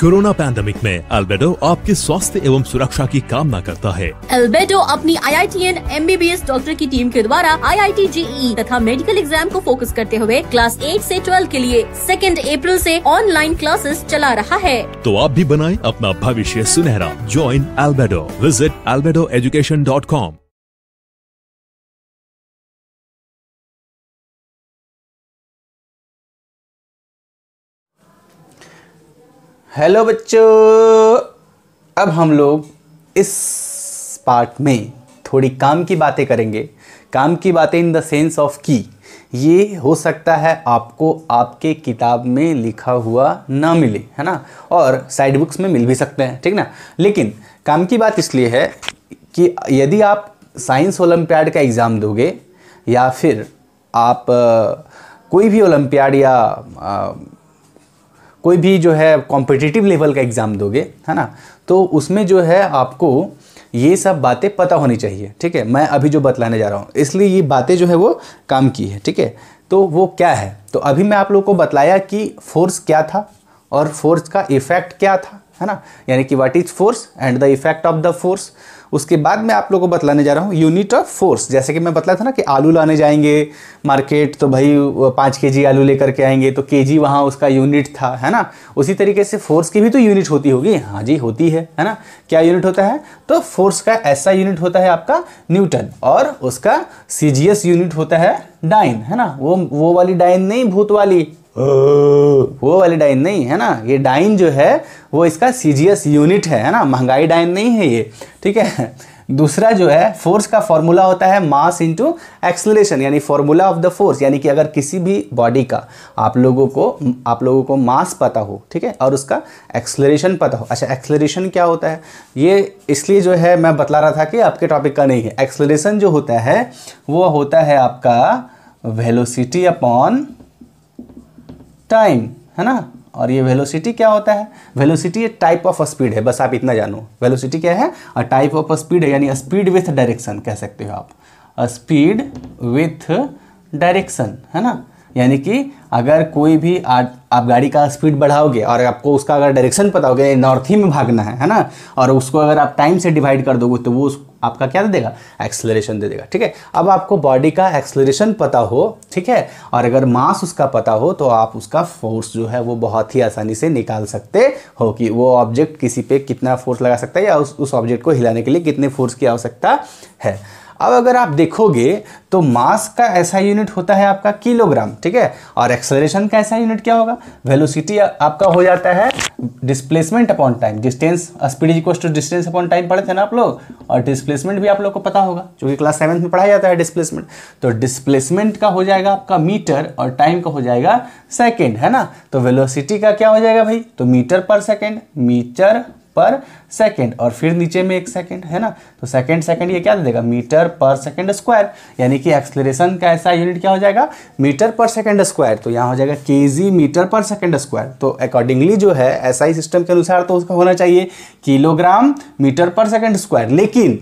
corona pandemic में albedo आपके स्वास्थ्य एवं सुरक्षा की कामना करता है अल्बेडो अपनी I I T and M B B S doctor की टीम के द्वारा आई आई टी जी ई तथा मेडिकल एग्जाम को फोकस करते हुए क्लास एट से ट्वेल्व के लिए सेकेंड अप्रैल से ऑनलाइन क्लासेस चला रहा है तो आप भी बनाए अपना भविष्य सुनहरा join albedo visit albedo education dot com hello बच्चों अब हम लोग इस पार्ट में थोड़ी काम की बातें करेंगे काम की बातें इन द सेंस ऑफ की ये हो सकता है आपको आपके किताब में लिखा हुआ ना मिले है ना और साइड बुक्स में मिल भी सकते हैं ठीक ना लेकिन काम की बात इसलिए है कि यदि आप साइंस ओलंपियाड का एग्ज़ाम दोगे या फिर आप कोई भी ओलंपियाड या कोई भी जो है कॉम्पिटिटिव लेवल का एग्ज़ाम दोगे है ना तो उसमें जो है आपको ये सब बातें पता होनी चाहिए ठीक है मैं अभी जो बतलाने जा रहा हूँ इसलिए ये बातें जो है वो काम की है ठीक है तो वो क्या है तो अभी मैं आप लोग को बताया कि फोर्स क्या था और फोर्स का इफेक्ट क्या था है ना यानी कि what is force and the effect of the force उसके बाद मैं आप लोगों को बतलाने जा रहा हूँ यूनिट ऑफ फोर्स जैसे कि मैं बतला था ना कि आलू लाने जाएंगे मार्केट तो भाई पाँच के जी आलू लेकर के आएंगे तो के जी वहाँ उसका यूनिट था है ना उसी तरीके से फोर्स की भी तो यूनिट होती होगी हाँ जी होती है है ना क्या यूनिट होता है तो फोर्स का ऐसा यूनिट होता है आपका न्यूटन और उसका सी यूनिट होता है डाइन है ना वो वो वाली डाइन नहीं भूत वाली वो वाली डाइन नहीं है ना ये डाइन जो है वो इसका सी यूनिट है है ना महंगाई डाइन नहीं है ये ठीक है दूसरा जो है फोर्स का फॉर्मूला होता है मास इंटू एक्सलेशन यानी फॉर्मूला ऑफ द फोर्स यानी कि अगर किसी भी बॉडी का आप लोगों को आप लोगों को मास पता हो ठीक है और उसका एक्सलरेशन पता हो अच्छा एक्सलरेशन क्या होता है ये इसलिए जो है मैं बतला रहा था कि आपके टॉपिक का नहीं है एक्सलरेशन जो होता है वो होता है आपका वेलोसिटी अपॉन टाइम है ना और ये वेलोसिटी क्या होता है वेलोसिटी ये टाइप ऑफ स्पीड है बस आप इतना जानो वेलोसिटी क्या है और टाइप ऑफ स्पीड है यानी स्पीड विथ डायरेक्शन कह सकते हो आप स्पीड विथ डायरेक्शन है ना यानी कि अगर कोई भी आ, आप गाड़ी का स्पीड बढ़ाओगे और आपको उसका अगर डायरेक्शन पता होगा नॉर्थ ही में भागना है है ना और उसको अगर आप टाइम से डिवाइड कर दोगे तो वो उस आपका क्या दे देगा एक्सलरेशन दे देगा ठीक है अब आपको बॉडी का एक्सलरेशन पता हो ठीक है और अगर मास उसका पता हो तो आप उसका फोर्स जो है वो बहुत ही आसानी से निकाल सकते हो कि वो ऑब्जेक्ट किसी पे कितना फोर्स लगा सकता है या उस उस ऑब्जेक्ट को हिलाने के लिए कितने फोर्स की आवश्यकता है अब अगर आप देखोगे तो मास का ऐसा यूनिट होता है आपका किलोग्राम ठीक है और एक्सेलरेशन का ऐसा यूनिट क्या होगा वेलोसिटी आपका हो जाता है displacement upon time distance speed equal to distance upon time पढ़े थे ना आप लोग और डिस्प्लेसमेंट भी आप लोग को पता होगा क्योंकि क्लास सेवन्थ में पढ़ाया जाता है डिस्प्लेसमेंट तो डिस्प्लेसमेंट का हो जाएगा आपका मीटर और टाइम का हो जाएगा सेकेंड है ना तो वेलोसिटी का क्या हो जाएगा भाई तो metre per second metre per second और फिर नीचे में एक सेकेंड है ना तो सेकेंड सेकेंड ये क्या दे देगा मीटर पर सेकेंड स्क्वायर यानी कि एक्सलेशन का ऐसा यूनिट क्या हो जाएगा मीटर पर सेकेंड स्क्वायर तो यहाँ हो जाएगा के मीटर पर सेकेंड स्क्वायर तो अकॉर्डिंगली जो है ऐसा ही सिस्टम के अनुसार तो उसका होना चाहिए kilogram metre per second square लेकिन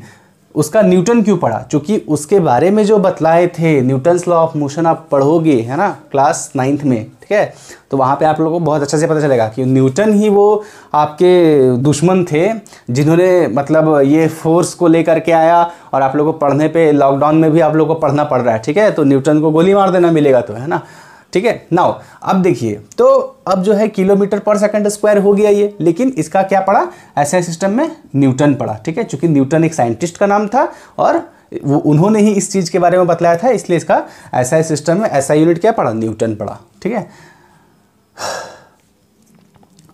उसका न्यूटन क्यों पढ़ा चूँकि उसके बारे में जो बतलाए थे न्यूटन्स लॉ ऑफ मोशन आप पढ़ोगे है ना क्लास नाइन्थ में ठीक है तो वहाँ पे आप लोगों को बहुत अच्छे से पता चलेगा कि न्यूटन ही वो आपके दुश्मन थे जिन्होंने मतलब ये फोर्स को लेकर के आया और आप लोगों को पढ़ने पे लॉकडाउन में भी आप लोगों को पढ़ना पड़ रहा है ठीक है तो न्यूटन को गोली मार देना मिलेगा तो है ना ठीक है नाउ अब देखिए तो अब जो है किलोमीटर पर सेकंड स्क्वायर हो गया ये लेकिन इसका क्या पड़ा ऐसे सिस्टम में न्यूटन पड़ा ठीक है चूंकि न्यूटन एक साइंटिस्ट का नाम था और वो उन्होंने ही इस चीज़ के बारे में बताया था इसलिए इसका ऐसा सिस्टम में ऐसा यूनिट क्या पड़ा न्यूटन पड़ा ठीक है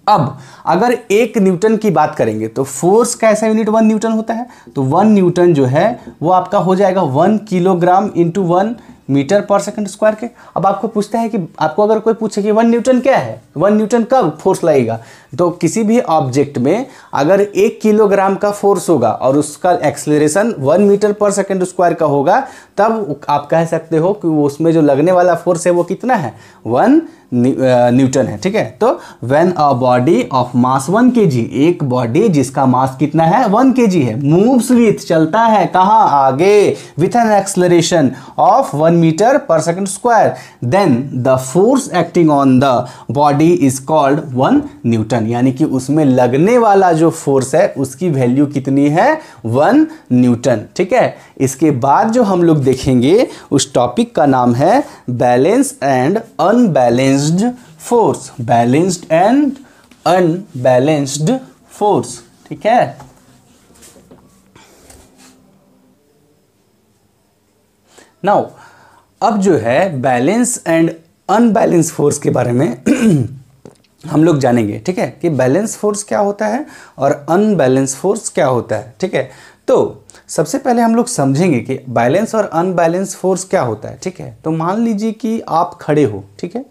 अब अगर एक न्यूटन की बात करेंगे तो फोर्स का ऐसा यूनिट वन न्यूटन होता है तो वन न्यूटन जो है वो आपका हो जाएगा one kilogram into one metre per second square के अब आपको पूछता है कि आपको अगर कोई पूछे कि वन न्यूटन क्या है वन न्यूटन कब फोर्स लगेगा तो किसी भी ऑब्जेक्ट में अगर एक किलोग्राम का फोर्स होगा और उसका acceleration one metre per second square का होगा तब आप कह सकते हो कि उसमें जो लगने वाला फोर्स है वो कितना है वन न्यूटन है ठीक है तो when a body of mass one K G एक बॉडी जिसका मास कितना है वन के जी है मूव्स विथ चलता है कहाँ आगे with an acceleration of one metre per second square then the force acting on the body is called one newton यानी कि उसमें लगने वाला जो फोर्स है उसकी वैल्यू कितनी है वन न्यूटन ठीक है इसके बाद जो हम लोग देखेंगे उस टॉपिक का नाम है balance and unbalance balanced force balanced and unbalanced force ठीक है नाउ अब जो है बैलेंस एंड अनबैलेंस फोर्स के बारे में हम लोग जानेंगे ठीक है कि बैलेंस फोर्स क्या होता है और अनबैलेंस फोर्स क्या होता है ठीक है तो सबसे पहले हम लोग समझेंगे कि बैलेंस और अनबैलेंस फोर्स क्या होता है ठीक है तो मान लीजिए कि आप खड़े हो ठीक है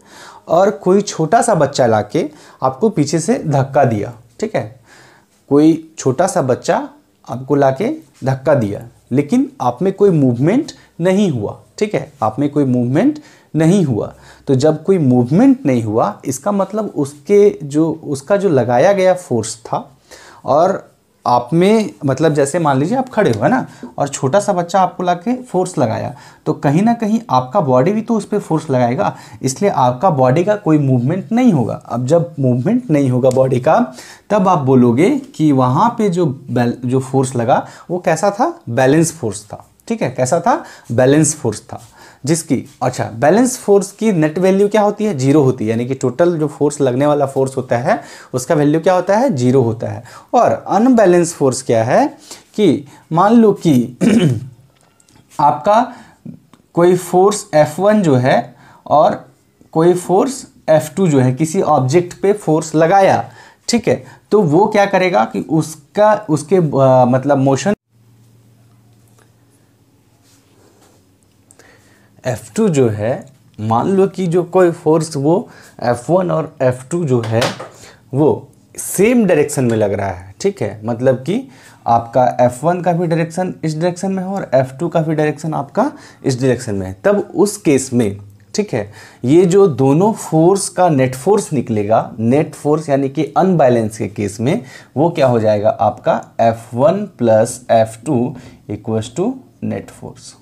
और कोई छोटा सा बच्चा लाके आपको पीछे से धक्का दिया ठीक है कोई छोटा सा बच्चा आपको लाके धक्का दिया लेकिन आप में कोई मूवमेंट नहीं हुआ ठीक है आप में कोई मूवमेंट नहीं हुआ तो जब कोई मूवमेंट नहीं हुआ इसका मतलब उसके जो उसका जो लगाया गया फोर्स था और आप में मतलब जैसे मान लीजिए आप खड़े हो है ना और छोटा सा बच्चा आपको ला के फोर्स लगाया तो कहीं ना कहीं आपका बॉडी भी तो उस पर फोर्स लगाएगा इसलिए आपका बॉडी का कोई मूवमेंट नहीं होगा अब जब मूवमेंट नहीं होगा बॉडी का तब आप बोलोगे कि वहाँ पे जो जो फोर्स लगा वो कैसा था बैलेंस फोर्स था ठीक है कैसा था बैलेंस फोर्स था जिसकी अच्छा बैलेंस फोर्स की नेट वैल्यू क्या होती है जीरो होती है यानी कि टोटल जो फोर्स लगने वाला फोर्स होता है उसका वैल्यू क्या होता है जीरो होता है और अनबैलेंस फोर्स क्या है कि मान लो कि आपका कोई फोर्स F1 जो है और कोई फोर्स F2 जो है किसी ऑब्जेक्ट पे फोर्स लगाया ठीक है तो वो क्या करेगा कि उसका उसके आ, मतलब मोशन F2 जो है मान लो कि जो कोई फोर्स वो F1 और F2 जो है वो सेम डायरेक्शन में लग रहा है ठीक है मतलब कि आपका F1 का भी डायरेक्शन इस डायरेक्शन में है और F2 का भी डायरेक्शन आपका इस डायरेक्शन में है तब उस केस में ठीक है ये जो दोनों फोर्स का नेट फोर्स निकलेगा नेट फोर्स यानी कि अनबैलेंस के केस में वो क्या हो जाएगा आपका F1 one plus F two equals to net force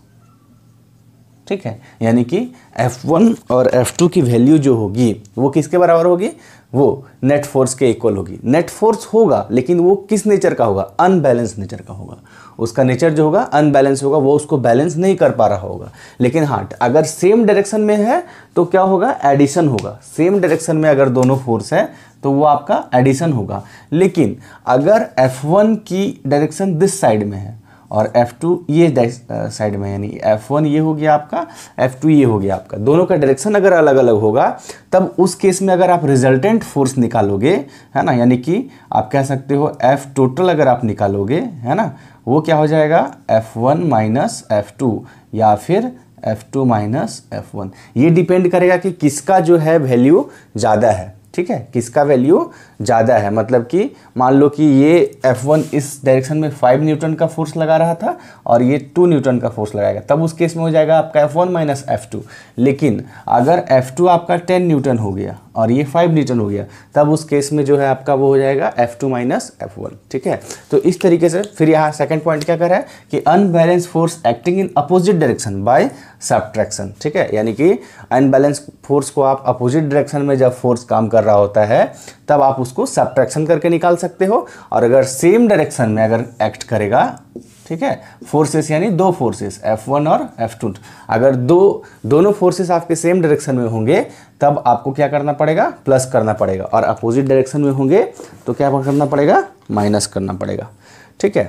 ठीक है यानी कि F1 और F2 की वैल्यू जो होगी वो किसके बराबर होगी वो नेट फोर्स के इक्वल होगी नेट फोर्स होगा लेकिन वो किस नेचर का होगा अनबैलेंस नेचर का होगा उसका नेचर जो होगा अनबैलेंस होगा वो उसको बैलेंस नहीं कर पा रहा होगा लेकिन हाँ अगर सेम डायरेक्शन में है तो क्या होगा एडिशन होगा सेम डायरेक्शन में अगर दोनों फोर्स है तो वो आपका एडिशन होगा लेकिन अगर एफ की डायरेक्शन दिस साइड में है और F2 ये साइड में यानी F1 ये हो गया आपका F2 ये हो गया आपका दोनों का डायरेक्शन अगर अलग अलग होगा तब उस केस में अगर आप रिजल्टेंट फोर्स निकालोगे है ना यानी कि आप कह सकते हो F टोटल अगर आप निकालोगे है ना वो क्या हो जाएगा F1 वन माइनस एफ या फिर F2 टू माइनस एफ ये डिपेंड करेगा कि किसका जो है वैल्यू ज़्यादा है ठीक है किसका वैल्यू ज़्यादा है मतलब कि मान लो कि ये F1 इस डायरेक्शन में फाइव न्यूटन का फोर्स लगा रहा था और ये टू न्यूटन का फोर्स लगाएगा तब उस केस में हो जाएगा आपका F1 वन माइनस एफ लेकिन अगर F2 आपका टेन न्यूटन हो गया और ये फाइव न्यूटन हो गया तब उस केस में जो है आपका वो हो जाएगा F two minus F one ठीक है तो इस तरीके से फिर यहाँ सेकेंड पॉइंट क्या करा है कि unbalance force acting in opposite direction by subtraction ठीक है यानी कि अनबैलेंस फोर्स को आप अपोजिट डायरेक्शन में जब फोर्स काम कर रहा होता है तब आप उसको सब्ट्रैक्शन करके निकाल सकते हो और अगर सेम डायरेक्शन में अगर एक्ट करेगा ठीक है फोर्सेस यानी दो फोर्सेस F1 और F2 अगर दो दोनों फोर्सेस आपके सेम डायरेक्शन में होंगे तब आपको क्या करना पड़ेगा प्लस करना पड़ेगा और अपोजिट डायरेक्शन में होंगे तो क्या करना पड़ेगा माइनस करना पड़ेगा ठीक है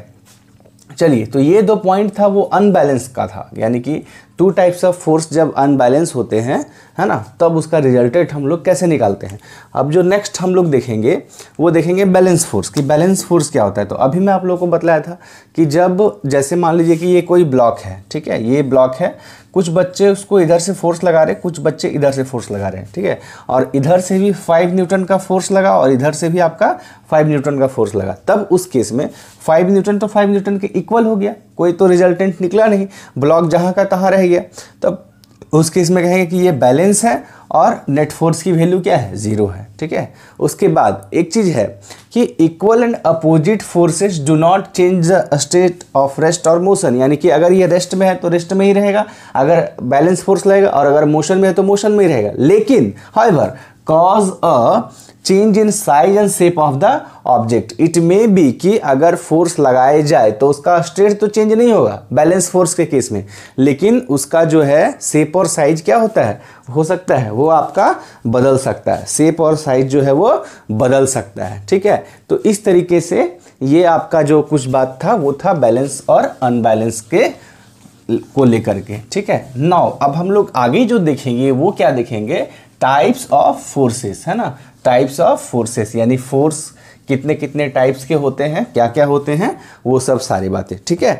चलिए तो ये दो पॉइंट था वो अनबैलेंस का था यानी कि टू टाइप्स ऑफ फोर्स जब अनबैलेंस होते हैं है ना तब उसका रिजल्टेट हम लोग कैसे निकालते हैं अब जो नेक्स्ट हम लोग देखेंगे वो देखेंगे बैलेंस फोर्स कि बैलेंस फोर्स क्या होता है तो अभी मैं आप लोगों को बताया था कि जब जैसे मान लीजिए कि ये कोई ब्लॉक है ठीक है ये ब्लॉक है कुछ बच्चे उसको इधर से फोर्स लगा रहे कुछ बच्चे इधर से फोर्स लगा रहे हैं ठीक है और इधर से भी फाइव न्यूटन का फोर्स लगा और इधर से भी आपका फाइव न्यूटन का फोर्स लगा तब उस केस में फाइव न्यूटन तो फाइव न्यूटन के इक्वल हो गया कोई तो रिजल्टेंट निकला नहीं ब्लॉक जहाँ का तहाँ रह गया तब उस केस में कहेंगे कि ये बैलेंस है और नेट फोर्स की वैल्यू क्या है ज़ीरो है ठीक है उसके बाद एक चीज़ है कि equal and opposite forces do not change the state of rest और मोशन यानी कि अगर ये रेस्ट में है तो रेस्ट में ही रहेगा अगर बैलेंस फोर्स रहेगा और अगर मोशन में है तो मोशन में ही रहेगा लेकिन however cause a change in size and shape of the object it may be कि अगर फोर्स लगाए जाए तो उसका स्ट्रेट तो चेंज नहीं होगा बैलेंस फोर्स के केस में लेकिन उसका जो है शेप और साइज क्या होता है हो सकता है वो आपका बदल सकता है शेप और साइज जो है वो बदल सकता है ठीक है तो इस तरीके से ये आपका जो कुछ बात था वो था बैलेंस और अनबैलेंस के को लेकर के ठीक है नाउ अब हम लोग आगे जो देखेंगे वो क्या देखेंगे टाइप्स ऑफ फोर्सेस है ना टाइप्स ऑफ फोर्सेस यानी फोर्स कितने कितने टाइप्स के होते हैं क्या क्या होते हैं वो सब सारी बातें ठीक है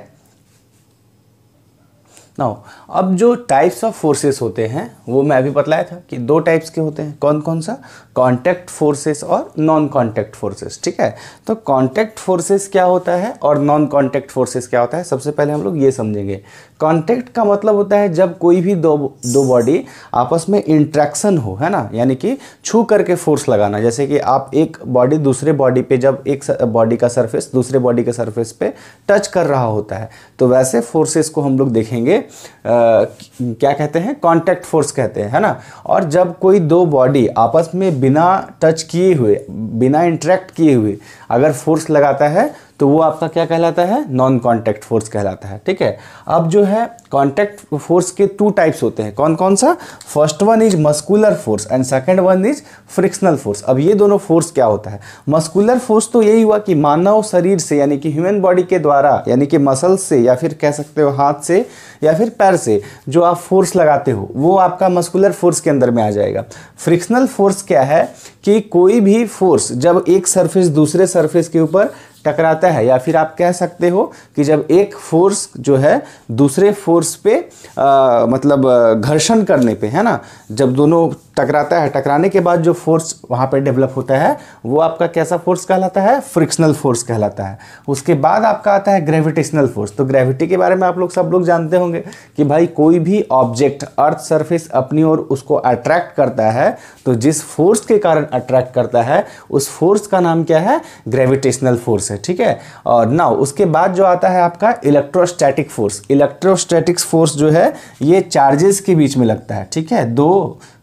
नाउ अब जो टाइप्स ऑफ फोर्सेस होते हैं वो मैं अभी बतलाया था कि दो टाइप्स के होते हैं कौन कौन सा कॉन्टैक्ट फोर्सेस और नॉन कॉन्टैक्ट फोर्सेस ठीक है तो कॉन्टैक्ट फोर्सेस क्या होता है और नॉन कॉन्टैक्ट फोर्सेस क्या होता है सबसे पहले हम लोग ये समझेंगे कॉन्टैक्ट का मतलब होता है जब कोई भी दो दो बॉडी आपस में इंट्रैक्शन हो है ना यानी कि छू करके फोर्स लगाना जैसे कि आप एक बॉडी दूसरे बॉडी पे जब एक बॉडी का सरफेस दूसरे बॉडी के सरफेस पे टच कर रहा होता है तो वैसे फोर्सेस को हम लोग देखेंगे आ, क्या कहते हैं कांटेक्ट फोर्स कहते हैं है ना और जब कोई दो बॉडी आपस में बिना टच किए हुए बिना इंटरेक्ट किए हुए अगर फोर्स लगाता है तो वो आपका क्या कहलाता है नॉन कॉन्टैक्ट फोर्स कहलाता है ठीक है अब जो है कॉन्टैक्ट फोर्स के टू टाइप्स होते हैं कौन कौन सा first one is muscular force and second one is frictional force अब ये दोनों फोर्स क्या होता है मस्कुलर फोर्स तो यही हुआ कि मानव शरीर से यानी कि ह्यूमन बॉडी के द्वारा यानी कि मसल से या फिर कह सकते हो हाथ से या फिर पैर से जो आप फोर्स लगाते हो वो आपका मस्कुलर फोर्स के अंदर में आ जाएगा फ्रिक्शनल फोर्स क्या है कि कोई भी फोर्स जब एक सरफेस दूसरे सरफेस के ऊपर टकराता है या फिर आप कह सकते हो कि जब एक फोर्स जो है दूसरे फोर्स पे आ, मतलब घर्षण करने पे है ना जब दोनों टकराता है टकराने के बाद जो फोर्स वहाँ पे डेवलप होता है वो आपका कैसा फोर्स कहलाता है फ्रिक्शनल फोर्स कहलाता है उसके बाद आपका आता है ग्रेविटेशनल फोर्स तो ग्रेविटी के बारे में आप लोग सब लोग जानते होंगे कि भाई कोई भी ऑब्जेक्ट अर्थ सर्फेस अपनी ओर उसको अट्रैक्ट करता है तो जिस फोर्स के कारण अट्रैक्ट करता है उस फोर्स का नाम क्या है ग्रेविटेशनल फोर्स फोर्स है ठीक है और नाउ उसके बाद जो आता है आपका इलेक्ट्रोस्टैटिक फोर्स इलेक्ट्रोस्टैटिक्स फोर्स जो है ये चार्जेस के बीच में लगता है ठीक है दो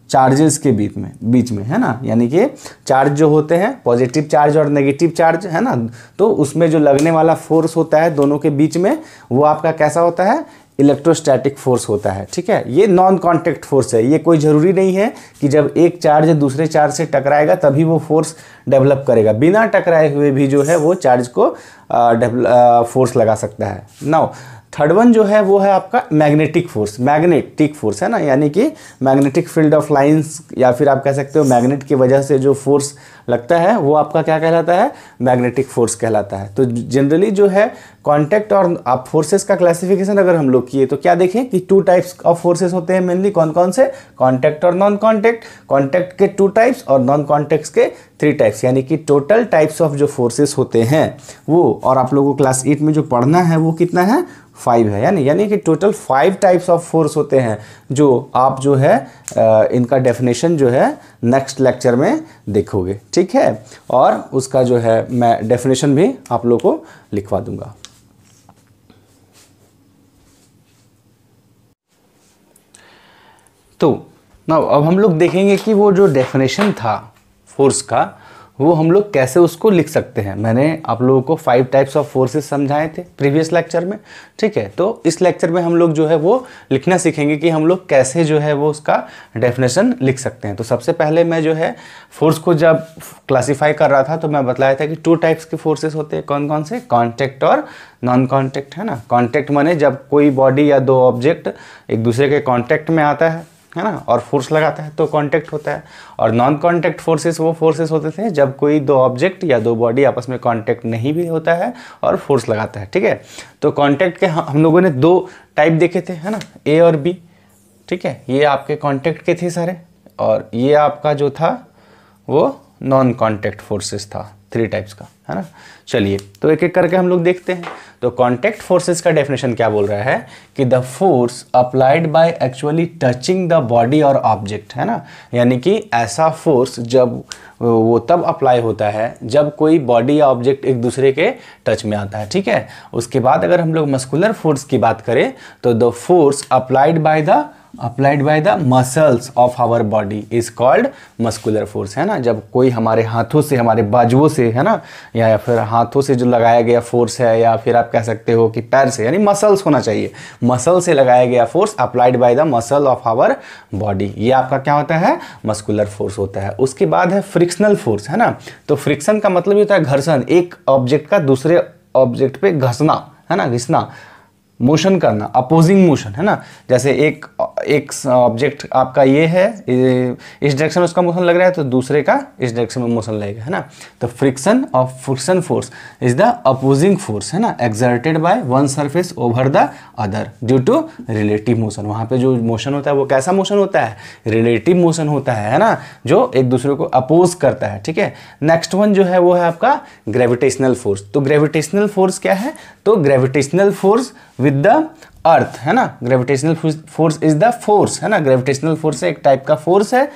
चार्जेस के बीच में बीच में है ना यानी कि चार्ज जो होते हैं पॉजिटिव चार्ज और नेगेटिव चार्ज है ना तो उसमें जो लगने वाला फोर्स होता है दोनों के बीच में वो आपका कैसा होता है इलेक्ट्रोस्टैटिक फोर्स होता है ठीक है ये नॉन कॉन्टैक्ट फोर्स है ये कोई ज़रूरी नहीं है कि जब एक चार्ज दूसरे चार्ज से टकराएगा तभी वो फोर्स डेवलप करेगा बिना टकराए हुए भी जो है वो चार्ज को डेवल फोर्स लगा सकता है नाउ थर्ड वन जो है वो है आपका मैग्नेटिक फोर्स मैग्नेटिक फोर्स है ना यानी कि मैग्नेटिक फील्ड ऑफ लाइंस या फिर आप कह सकते हो मैग्नेट की वजह से जो फोर्स लगता है वो आपका क्या कहलाता है मैग्नेटिक फोर्स कहलाता है तो जनरली जो है कॉन्टैक्ट और आप फोर्सेस का क्लासिफिकेशन अगर हम लोग किए तो क्या देखें कि टू टाइप्स ऑफ फोर्सेस होते हैं मेनली कौन कौन से कॉन्टैक्ट और नॉन कॉन्टैक्ट कॉन्टैक्ट के टू टाइप्स और नॉन कॉन्टैक्ट के थ्री टाइप्स यानी कि टोटल टाइप्स ऑफ जो फोर्सेस होते हैं वो और आप लोगों को क्लास एट में जो पढ़ना है वो कितना है फाइव है यानी यानी कि total five types of force होते हैं जो आप जो है इनका डेफिनेशन जो है नेक्स्ट लेक्चर में देखोगे ठीक है और उसका जो है मैं डेफिनेशन भी आप लोगों को लिखवा दूंगा तो ना अब हम लोग देखेंगे कि वो जो डेफिनेशन था फोर्स का वो हम लोग कैसे उसको लिख सकते हैं मैंने आप लोगों को फाइव टाइप्स ऑफ फोर्सेस समझाए थे प्रीवियस लेक्चर में ठीक है तो इस लेक्चर में हम लोग जो है वो लिखना सीखेंगे कि हम लोग कैसे जो है वो उसका डेफिनेशन लिख सकते हैं तो सबसे पहले मैं जो है फोर्स को जब क्लासीफाई कर रहा था तो मैं बताया था कि टू टाइप्स के फोर्सेस होते हैं कौन कौन से कॉन्टैक्ट और नॉन कॉन्टैक्ट है ना कॉन्टैक्ट माने जब कोई बॉडी या दो ऑब्जेक्ट एक दूसरे के कॉन्टैक्ट में आता है है ना और फोर्स लगाता है तो कांटेक्ट होता है और नॉन कांटेक्ट फोर्सेस वो फोर्सेस होते थे जब कोई दो ऑब्जेक्ट या दो बॉडी आपस में कांटेक्ट नहीं भी होता है और फोर्स लगाता है ठीक है तो कांटेक्ट के हम लोगों ने दो टाइप देखे थे है ना ए और बी ठीक है ये आपके कांटेक्ट के थे सारे और ये आपका जो था वो नॉन कॉन्टेक्ट फोर्सेस था थ्री टाइप्स का है ना चलिए तो एक एक करके हम लोग देखते हैं तो कॉन्टैक्ट फोर्सेस का डेफिनेशन क्या बोल रहा है कि the force applied by actually touching the body और ऑब्जेक्ट है ना यानी कि ऐसा फोर्स जब वो तब अप्लाई होता है जब कोई बॉडी या ऑब्जेक्ट एक दूसरे के टच में आता है ठीक है उसके बाद अगर हम लोग मस्कुलर फोर्स की बात करें तो the force applied by the applied by the muscles of our body is called muscular force है ना जब कोई हमारे हाथों से हमारे बाजुओं से है ना या, या फिर हाथों से जो लगाया गया फोर्स है या फिर आप कह सकते हो कि पैर से यानी मसल्स होना चाहिए मसल से लगाया गया force applied by the muscle of our body ये आपका क्या होता है मस्कुलर फोर्स होता है उसके बाद है फ्रिक्शनल फोर्स है ना तो फ्रिक्शन का मतलब ये होता है घर्षण एक ऑब्जेक्ट का दूसरे ऑब्जेक्ट पे घसना है ना घिसना मोशन करना अपोजिंग मोशन है ना जैसे एक एक ऑब्जेक्ट आपका ये है इस डायरेक्शन में उसका मोशन लग रहा है तो दूसरे का इस डायरेक्शन में मोशन लगेगा है ना तो friction of friction force is the opposing force है ना exerted by one surface over the other due to relative motion वहाँ पे जो मोशन होता है वो कैसा मोशन होता है रिलेटिव मोशन होता है है ना जो एक दूसरे को अपोज करता है ठीक है नेक्स्ट वन जो है वो है आपका ग्रेविटेशनल फोर्स तो ग्रेविटेशनल फोर्स क्या है तो gravitational force with the earth है ना gravitational force is the force है ना ग्रेविटेशनल फोर्स एक टाइप का फोर्स है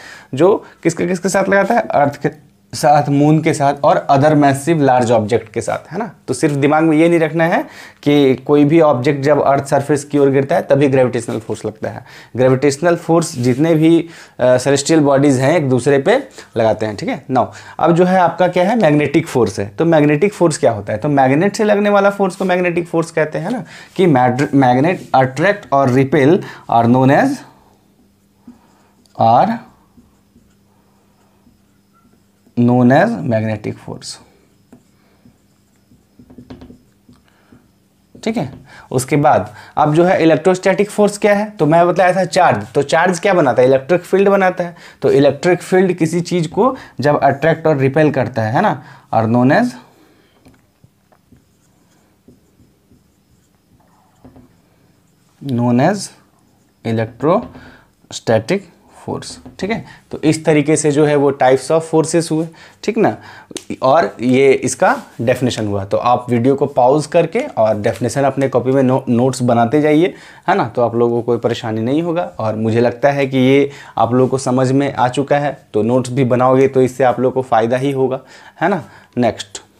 जो किसके किसके साथ लगाता है अर्थ के साथ मून के साथ और अदर मैसिव लार्ज ऑब्जेक्ट के साथ है ना तो सिर्फ दिमाग में ये नहीं रखना है कि कोई भी ऑब्जेक्ट जब अर्थ सरफेस की ओर गिरता है तभी ग्रेविटेशनल फोर्स लगता है ग्रेविटेशनल फोर्स जितने भी सेलेस्ट्रियल बॉडीज़ हैं एक दूसरे पे लगाते हैं ठीक है नौ अब जो है आपका क्या है मैग्नेटिक फोर्स है तो मैग्नेटिक फोर्स क्या होता है तो मैग्नेट से लगने वाला फोर्स को मैग्नेटिक फोर्स कहते हैं ना कि मैग्नेट अट्रैक्ट और repel are known as are known as magnetic force ठीक है उसके बाद अब जो है इलेक्ट्रोस्टैटिक फोर्स क्या है तो मैं बताया था चार्ज तो चार्ज क्या बनाता है इलेक्ट्रिक फील्ड बनाता है तो इलेक्ट्रिक फील्ड किसी चीज को जब अट्रैक्ट और रिपेल करता है है ना और known as known as electrostatic force ठीक है तो इस तरीके से जो है वो टाइप्स ऑफ फोर्सेस हुए ठीक ना और ये इसका डेफिनेशन हुआ तो आप वीडियो को पॉज करके और डेफिनेशन अपने कॉपी में नो, नोट्स बनाते जाइए है ना तो आप लोगों को कोई परेशानी नहीं होगा और मुझे लगता है कि ये आप लोगों को समझ में आ चुका है तो नोट्स भी बनाओगे तो इससे आप लोग को फ़ायदा ही होगा है ना नेक्स्ट